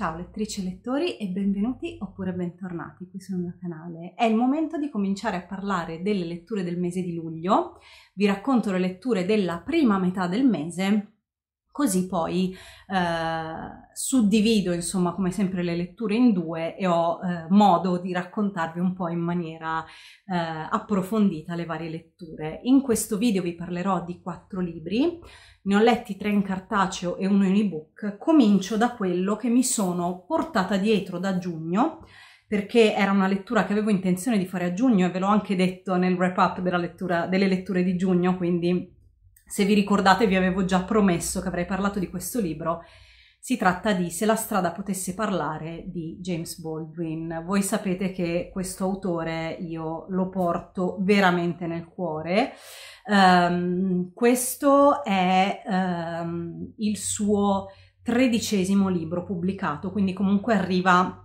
Ciao lettrici e lettori e benvenuti oppure bentornati qui sul mio canale. È il momento di cominciare a parlare delle letture del mese di luglio. Vi racconto le letture della prima metà del mese, così poi eh, suddivido insomma come sempre le letture in due e ho eh, modo di raccontarvi un po' in maniera eh, approfondita le varie letture. In questo video vi parlerò di quattro libri ne ho letti tre in cartaceo e uno in ebook, comincio da quello che mi sono portata dietro da giugno, perché era una lettura che avevo intenzione di fare a giugno e ve l'ho anche detto nel wrap up lettura, delle letture di giugno, quindi se vi ricordate vi avevo già promesso che avrei parlato di questo libro si tratta di Se la strada potesse parlare di James Baldwin. Voi sapete che questo autore io lo porto veramente nel cuore. Um, questo è um, il suo tredicesimo libro pubblicato, quindi comunque arriva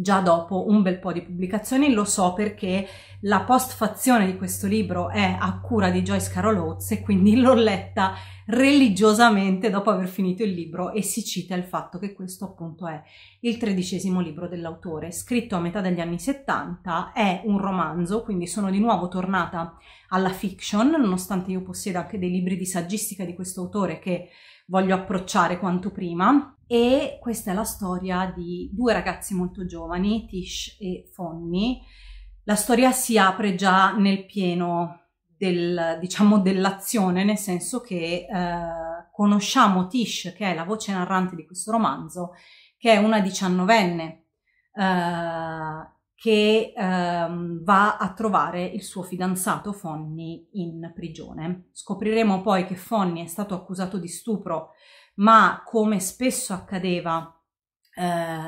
già dopo un bel po' di pubblicazioni, lo so perché la postfazione di questo libro è a cura di Joyce Carol Oates e quindi l'ho letta religiosamente dopo aver finito il libro e si cita il fatto che questo appunto è il tredicesimo libro dell'autore, scritto a metà degli anni 70, è un romanzo, quindi sono di nuovo tornata alla fiction, nonostante io possieda anche dei libri di saggistica di questo autore che voglio approcciare quanto prima. E questa è la storia di due ragazzi molto giovani, Tish e Fonny. La storia si apre già nel pieno del, diciamo, dell'azione, nel senso che eh, conosciamo Tish, che è la voce narrante di questo romanzo, che è una diciannovenne. Eh, che ehm, va a trovare il suo fidanzato Fonny in prigione. Scopriremo poi che Fonny è stato accusato di stupro, ma come spesso accadeva eh,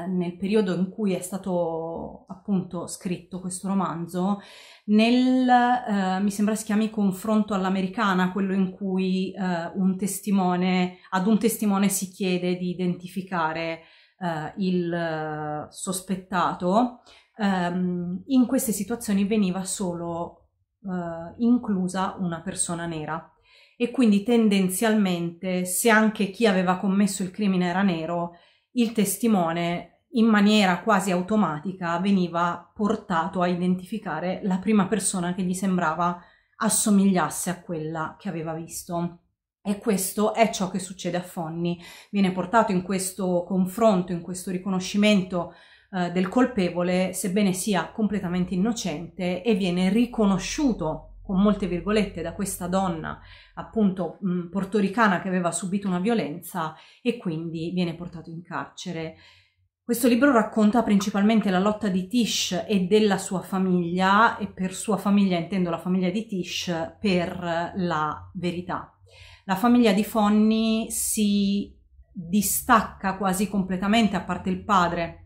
nel periodo in cui è stato appunto scritto questo romanzo, nel, eh, mi sembra si chiami confronto all'americana, quello in cui eh, un testimone, ad un testimone si chiede di identificare eh, il eh, sospettato um, in queste situazioni veniva solo uh, inclusa una persona nera e quindi tendenzialmente se anche chi aveva commesso il crimine era nero, il testimone in maniera quasi automatica veniva portato a identificare la prima persona che gli sembrava assomigliasse a quella che aveva visto. E questo è ciò che succede a Fonny. Viene portato in questo confronto, in questo riconoscimento eh, del colpevole, sebbene sia completamente innocente, e viene riconosciuto con molte virgolette da questa donna appunto mh, mm, portoricana che aveva subito una violenza e quindi viene portato in carcere. Questo libro racconta principalmente la lotta di Tish e della sua famiglia, e per sua famiglia intendo la famiglia di Tish, per la verità. La famiglia di Fonny si distacca quasi completamente, a parte il padre,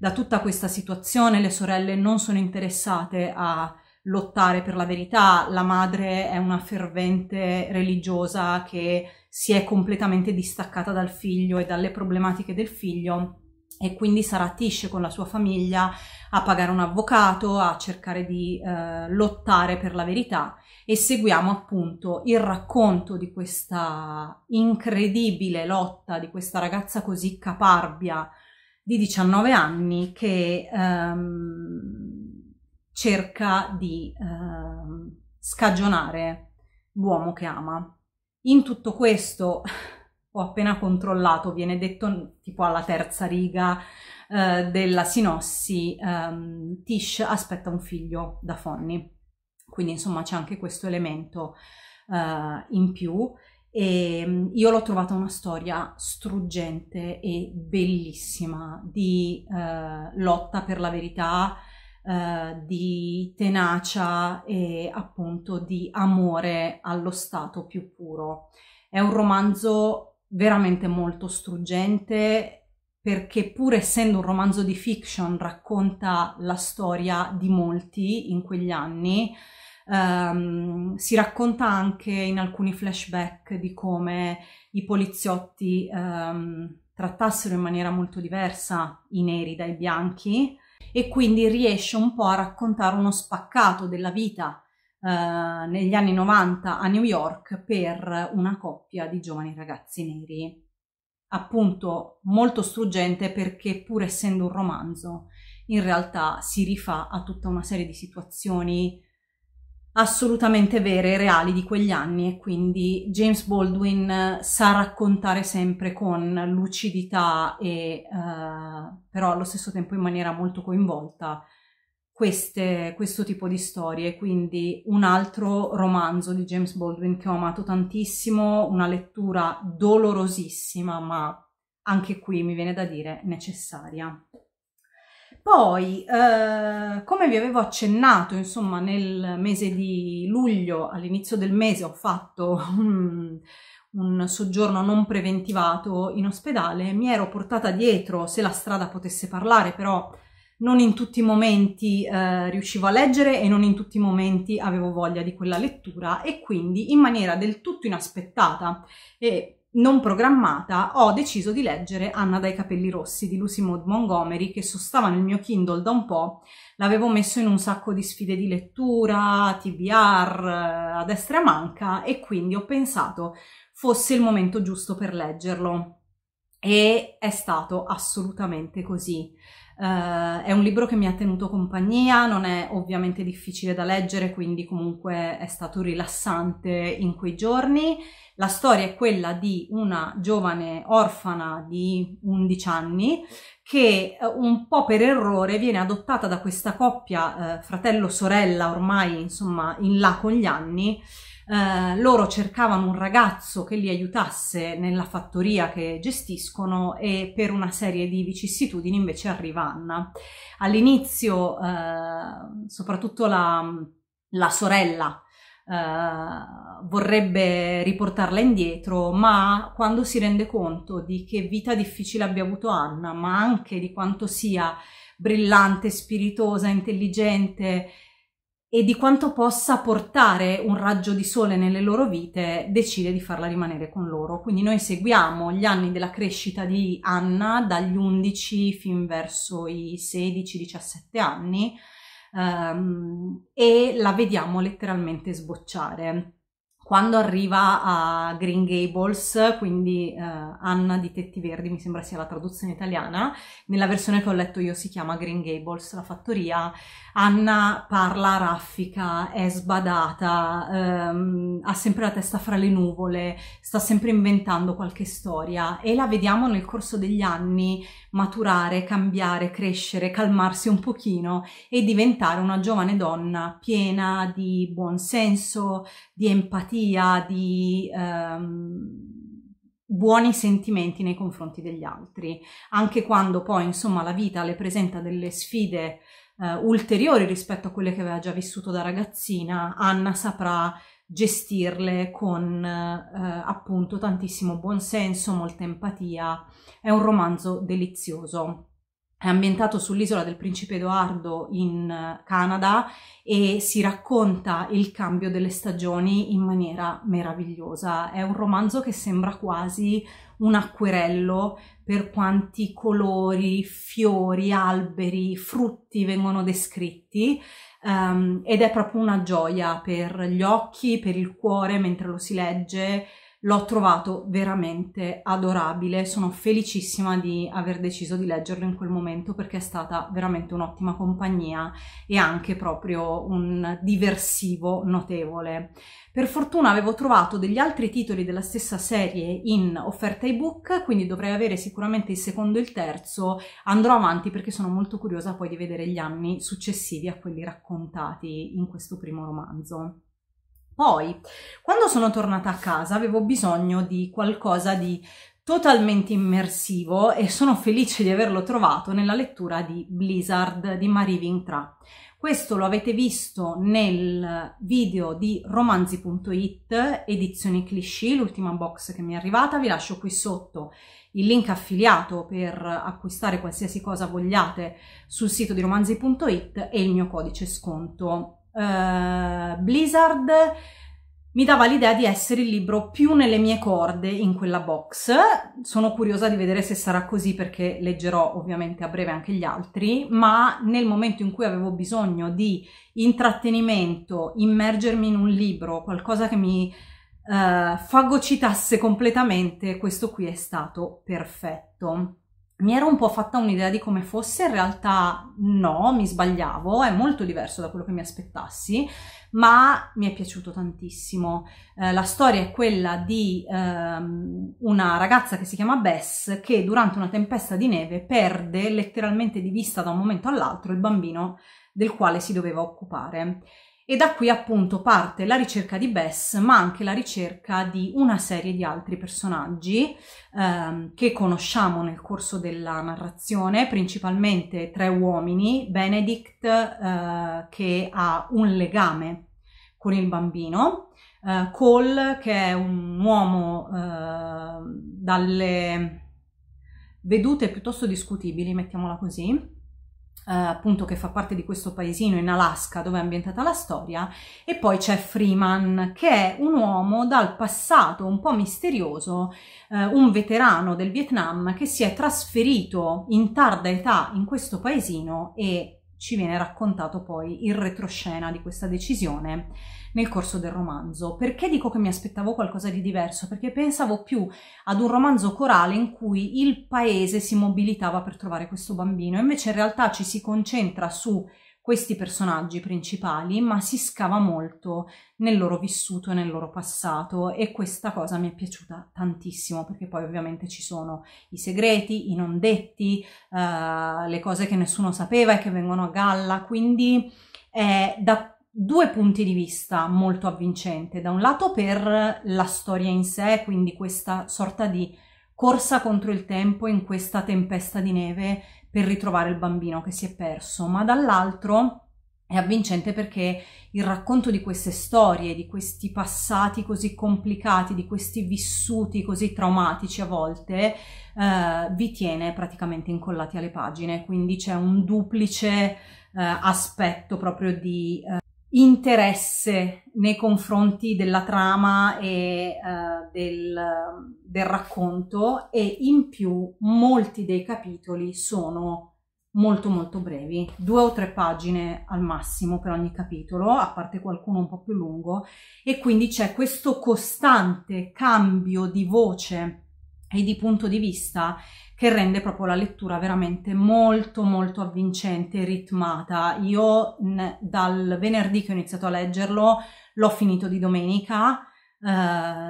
da tutta questa situazione, le sorelle non sono interessate a lottare per la verità, la madre è una fervente religiosa che si è completamente distaccata dal figlio e dalle problematiche del figlio e quindi sarà Tish con la sua famiglia a pagare un avvocato, a cercare di eh, lottare per la verità e seguiamo appunto il racconto di questa incredibile lotta di questa ragazza così caparbia di 19 anni che ehm, cerca di ehm, scagionare l'uomo che ama. In tutto questo ho appena controllato, viene detto tipo alla terza riga eh, della sinossi, ehm, Tish aspetta un figlio da Fonny. Quindi insomma c'è anche questo elemento eh, in più e ehm, io l'ho trovata una storia struggente e bellissima di eh, lotta per la verità, eh, di tenacia e appunto di amore allo stato più puro. È un romanzo veramente molto struggente perché pur essendo un romanzo di fiction racconta la storia di molti in quegli anni, Um, si racconta anche in alcuni flashback di come i poliziotti um, trattassero in maniera molto diversa i neri dai bianchi e quindi riesce un po' a raccontare uno spaccato della vita uh, negli anni 90 a New York per una coppia di giovani ragazzi neri. Appunto molto struggente perché pur essendo un romanzo in realtà si rifà a tutta una serie di situazioni assolutamente vere e reali di quegli anni e quindi James Baldwin sa raccontare sempre con lucidità e uh, però allo stesso tempo in maniera molto coinvolta queste, questo tipo di storie, quindi un altro romanzo di James Baldwin che ho amato tantissimo, una lettura dolorosissima ma anche qui mi viene da dire necessaria. Poi, eh, come vi avevo accennato, insomma, nel mese di luglio, all'inizio del mese, ho fatto un, un, soggiorno non preventivato in ospedale. Mi ero portata dietro, se la strada potesse parlare, però non in tutti i momenti eh, riuscivo a leggere e non in tutti i momenti avevo voglia di quella lettura e quindi in maniera del tutto inaspettata e non programmata, ho deciso di leggere Anna dai capelli rossi di Lucy Maud Montgomery che sostava nel mio Kindle da un po', l'avevo messo in un sacco di sfide di lettura, TBR, eh, a destra e a manca e quindi ho pensato fosse il momento giusto per leggerlo. E è stato assolutamente così. Uh, è un libro che mi ha tenuto compagnia, non è ovviamente difficile da leggere, quindi comunque è stato rilassante in quei giorni la storia è quella di una giovane orfana di 11 anni che eh, un po' per errore viene adottata da questa coppia eh, fratello-sorella ormai insomma in là con gli anni. Eh, loro cercavano un ragazzo che li aiutasse nella fattoria che gestiscono e per una serie di vicissitudini invece arriva Anna. All'inizio eh, soprattutto la, la sorella eh, vorrebbe riportarla indietro, ma quando si rende conto di che vita difficile abbia avuto Anna, ma anche di quanto sia brillante, spiritosa, intelligente e di quanto possa portare un raggio di sole nelle loro vite, decide di farla rimanere con loro. Quindi noi seguiamo gli anni della crescita di Anna dagli 11 fin verso i 16-17 anni um, e la vediamo letteralmente sbocciare quando arriva a Green Gables, quindi eh, Anna di Tetti Verdi, mi sembra sia la traduzione italiana, nella versione che ho letto io si chiama Green Gables, la fattoria, Anna parla raffica, è sbadata, ehm, ha sempre la testa fra le nuvole, sta sempre inventando qualche storia e la vediamo nel corso degli anni maturare, cambiare, crescere, calmarsi un pochino e diventare una giovane donna piena di buon senso, di empatia, di ehm, buoni sentimenti nei confronti degli altri, anche quando poi insomma la vita le presenta delle sfide eh, ulteriori rispetto a quelle che aveva già vissuto da ragazzina, Anna saprà gestirle con eh, appunto tantissimo buonsenso, molta empatia. È un romanzo delizioso è ambientato sull'isola del principe Edoardo in eh, Canada e si racconta il cambio delle stagioni in maniera meravigliosa. È un romanzo che sembra quasi un acquerello per quanti colori, fiori, alberi, frutti vengono descritti um, ed è proprio una gioia per gli occhi, per il cuore mentre lo si legge l'ho trovato veramente adorabile, sono felicissima di aver deciso di leggerlo in quel momento perché è stata veramente un'ottima compagnia e anche proprio un diversivo notevole. Per fortuna avevo trovato degli altri titoli della stessa serie in offerta ebook, quindi dovrei avere sicuramente il secondo e il terzo, andrò avanti perché sono molto curiosa poi di vedere gli anni successivi a quelli raccontati in questo primo romanzo. Poi, quando sono tornata a casa, avevo bisogno di qualcosa di totalmente immersivo e sono felice di averlo trovato nella lettura di Blizzard di Marie Vintra. Questo lo avete visto nel video di romanzi.it, edizione cliché, l'ultima box che mi è arrivata. Vi lascio qui sotto il link affiliato per acquistare qualsiasi cosa vogliate sul sito di romanzi.it e il mio codice sconto eh, Blizzard mi dava l'idea di essere il libro più nelle mie corde in quella box. Sono curiosa di vedere se sarà così perché leggerò ovviamente a breve anche gli altri, ma nel momento in cui avevo bisogno di intrattenimento, immergermi in un libro, qualcosa che mi eh, fagocitasse completamente, questo qui è stato perfetto mi ero un po' fatta un'idea di come fosse, in realtà no, mi sbagliavo, è molto diverso da quello che mi aspettassi, ma mi è piaciuto tantissimo. Eh, la storia è quella di ehm, una ragazza che si chiama Bess che durante una tempesta di neve perde letteralmente di vista da un momento all'altro il bambino del quale si doveva occupare. E da qui appunto parte la ricerca di Bess, ma anche la ricerca di una serie di altri personaggi ehm, che conosciamo nel corso della narrazione, principalmente tre uomini, Benedict eh, che ha un legame con il bambino, eh, Cole che è un uomo eh, dalle vedute piuttosto discutibili, mettiamola così, eh, appunto che fa parte di questo paesino in Alaska dove è ambientata la storia e poi c'è Freeman che è un uomo dal passato un po' misterioso, eh, un veterano del Vietnam che si è trasferito in tarda età in questo paesino e ci viene raccontato poi il retroscena di questa decisione nel corso del romanzo. Perché dico che mi aspettavo qualcosa di diverso? Perché pensavo più ad un romanzo corale in cui il paese si mobilitava per trovare questo bambino, invece in realtà ci si concentra su questi personaggi principali, ma si scava molto nel loro vissuto e nel loro passato e questa cosa mi è piaciuta tantissimo perché poi ovviamente ci sono i segreti, i non detti, eh, le cose che nessuno sapeva e che vengono a galla, quindi eh, da due punti di vista molto avvincente. Da un lato per la storia in sé, quindi questa sorta di corsa contro il tempo in questa tempesta di neve per ritrovare il bambino che si è perso, ma dall'altro è avvincente perché il racconto di queste storie, di questi passati così complicati, di questi vissuti così traumatici a volte, eh, vi tiene praticamente incollati alle pagine, quindi c'è un duplice eh, aspetto proprio di... Eh, interesse nei confronti della trama e uh, del, del, racconto e in più molti dei capitoli sono molto molto brevi, due o tre pagine al massimo per ogni capitolo, a parte qualcuno un po' più lungo e quindi c'è questo costante cambio di voce e di punto di vista che rende proprio la lettura veramente molto molto avvincente e ritmata. Io dal venerdì che ho iniziato a leggerlo l'ho finito di domenica, eh,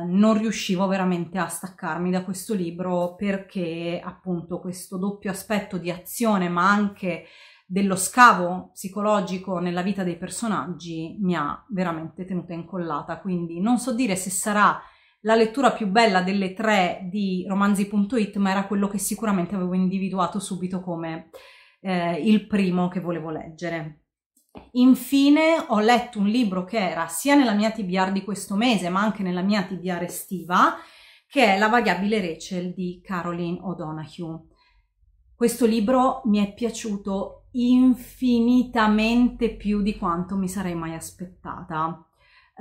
non riuscivo veramente a staccarmi da questo libro perché appunto questo doppio aspetto di azione ma anche dello scavo psicologico nella vita dei personaggi mi ha veramente tenuta incollata, quindi non so dire se sarà la lettura più bella delle tre di romanzi.it, ma era quello che sicuramente avevo individuato subito come eh, il primo che volevo leggere. Infine ho letto un libro che era sia nella mia TBR di questo mese, ma anche nella mia TBR estiva, che è La variabile Rachel di Caroline O'Donoghue. Questo libro mi è piaciuto infinitamente più di quanto mi sarei mai aspettata.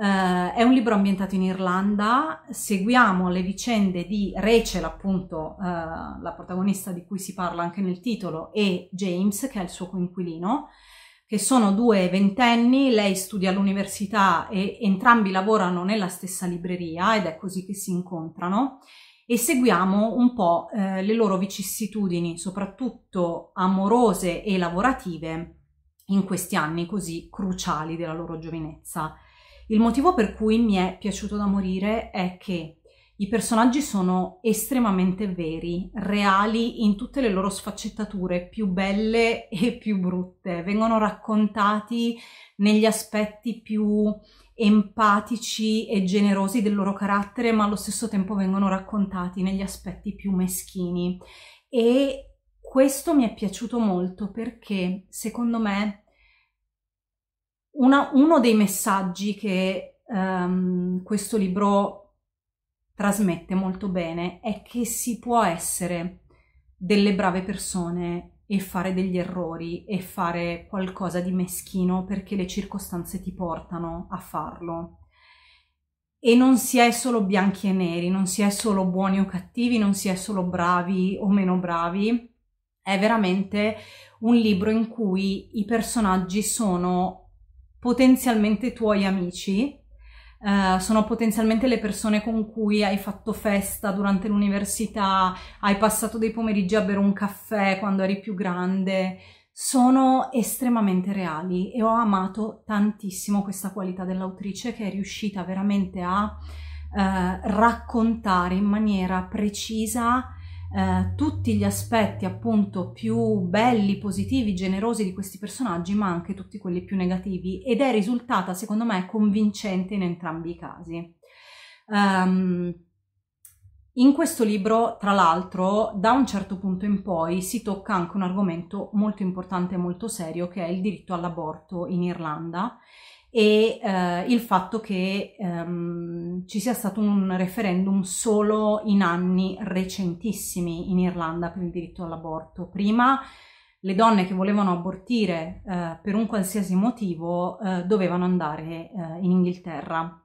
Uh, è un libro ambientato in Irlanda, seguiamo le vicende di Rachel, appunto uh, la protagonista di cui si parla anche nel titolo, e James, che è il suo coinquilino, che sono due ventenni, lei studia all'università e entrambi lavorano nella stessa libreria ed è così che si incontrano e seguiamo un po' uh, le loro vicissitudini, soprattutto amorose e lavorative, in questi anni così cruciali della loro giovinezza. Il motivo per cui mi è piaciuto da morire è che i personaggi sono estremamente veri, reali in tutte le loro sfaccettature più belle e più brutte, vengono raccontati negli aspetti più empatici e generosi del loro carattere, ma allo stesso tempo vengono raccontati negli aspetti più meschini. E questo mi è piaciuto molto perché secondo me una, uno dei messaggi che um, questo libro trasmette molto bene è che si può essere delle brave persone e fare degli errori e fare qualcosa di meschino perché le circostanze ti portano a farlo. E non si è solo bianchi e neri, non si è solo buoni o cattivi, non si è solo bravi o meno bravi, è veramente un libro in cui i personaggi sono potenzialmente tuoi amici, eh, sono potenzialmente le persone con cui hai fatto festa durante l'università, hai passato dei pomeriggi a bere un caffè quando eri più grande, sono estremamente reali e ho amato tantissimo questa qualità dell'autrice che è riuscita veramente a eh, raccontare in maniera precisa eh, tutti gli aspetti appunto più belli, positivi, generosi di questi personaggi, ma anche tutti quelli più negativi ed è risultata secondo me convincente in entrambi i casi. Um, in questo libro, tra l'altro, da un certo punto in poi si tocca anche un argomento molto importante e molto serio che è il diritto all'aborto in Irlanda e eh, il fatto che ehm, ci sia stato un referendum solo in anni recentissimi in Irlanda per il diritto all'aborto. Prima le donne che volevano abortire eh, per un qualsiasi motivo eh, dovevano andare eh, in Inghilterra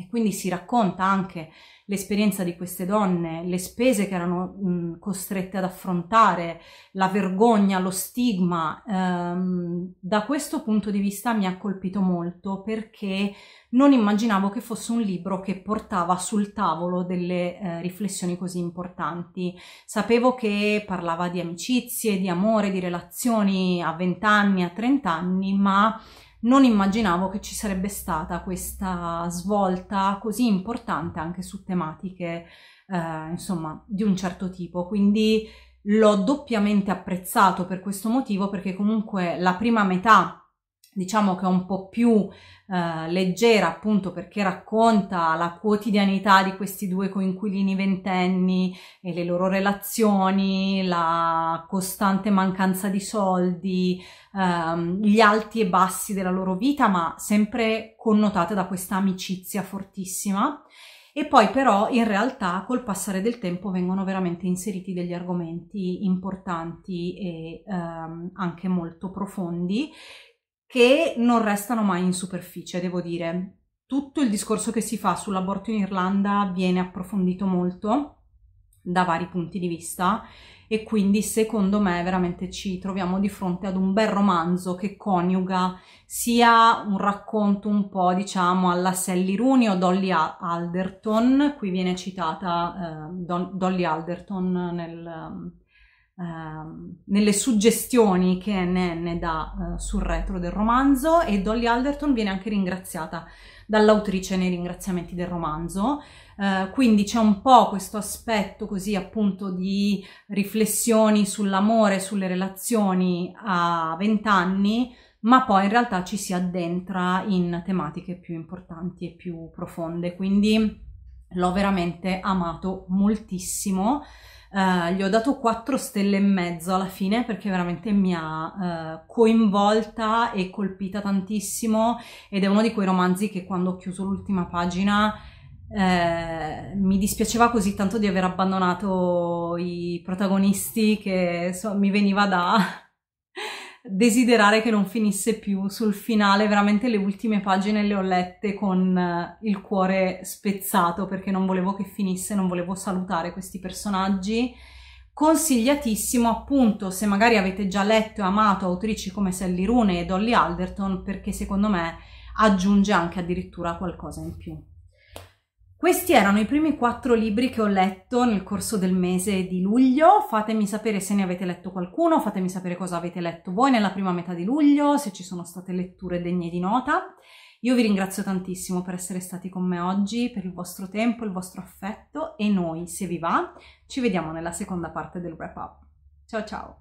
e quindi si racconta anche l'esperienza di queste donne, le spese che erano mh, costrette ad affrontare, la vergogna, lo stigma. Ehm, da questo punto di vista mi ha colpito molto perché non immaginavo che fosse un libro che portava sul tavolo delle eh, riflessioni così importanti. Sapevo che parlava di amicizie, di amore, di relazioni a 20 anni, a 30 anni, ma non immaginavo che ci sarebbe stata questa svolta così importante anche su tematiche, eh, insomma, di un certo tipo. Quindi l'ho doppiamente apprezzato per questo motivo perché comunque la prima metà diciamo che è un po' più eh, leggera appunto perché racconta la quotidianità di questi due coinquilini ventenni e le loro relazioni, la costante mancanza di soldi, ehm, gli alti e bassi della loro vita, ma sempre connotate da questa amicizia fortissima. E poi però in realtà col passare del tempo vengono veramente inseriti degli argomenti importanti e ehm, anche molto profondi che non restano mai in superficie, devo dire. Tutto il discorso che si fa sull'aborto in Irlanda viene approfondito molto da vari punti di vista e quindi secondo me veramente ci troviamo di fronte ad un bel romanzo che coniuga sia un racconto un po' diciamo alla Sally Rooney o Dolly Alderton, qui viene citata eh, Dolly Alderton nel, Ehm, nelle suggestioni che ne, dà eh, sul retro del romanzo e Dolly Alderton viene anche ringraziata dall'autrice nei ringraziamenti del romanzo. Uh, quindi c'è un po' questo aspetto così appunto di riflessioni sull'amore, sulle relazioni a vent'anni, ma poi in realtà ci si addentra in tematiche più importanti e più profonde. Quindi l'ho veramente amato moltissimo. Eh, gli ho dato 4 stelle e mezzo alla fine perché veramente mi ha uh, coinvolta e colpita tantissimo ed è uno di quei romanzi che quando ho chiuso l'ultima pagina eh, mi dispiaceva così tanto di aver abbandonato i protagonisti che so, mi veniva da desiderare che non finisse più. Sul finale, veramente le ultime pagine le ho lette con eh, il cuore spezzato perché non volevo che finisse, non volevo salutare questi personaggi. Consigliatissimo appunto se magari avete già letto e amato autrici come Sally Rune e Dolly Alderton perché secondo me aggiunge anche addirittura qualcosa in più. Questi erano i primi quattro libri che ho letto nel corso del mese di luglio. Fatemi sapere se ne avete letto qualcuno, fatemi sapere cosa avete letto voi nella prima metà di luglio, se ci sono state letture degne di nota. Io vi ringrazio tantissimo per essere stati con me oggi, per il vostro tempo, il vostro affetto e noi, se vi va, ci vediamo nella seconda parte del wrap up. Ciao ciao!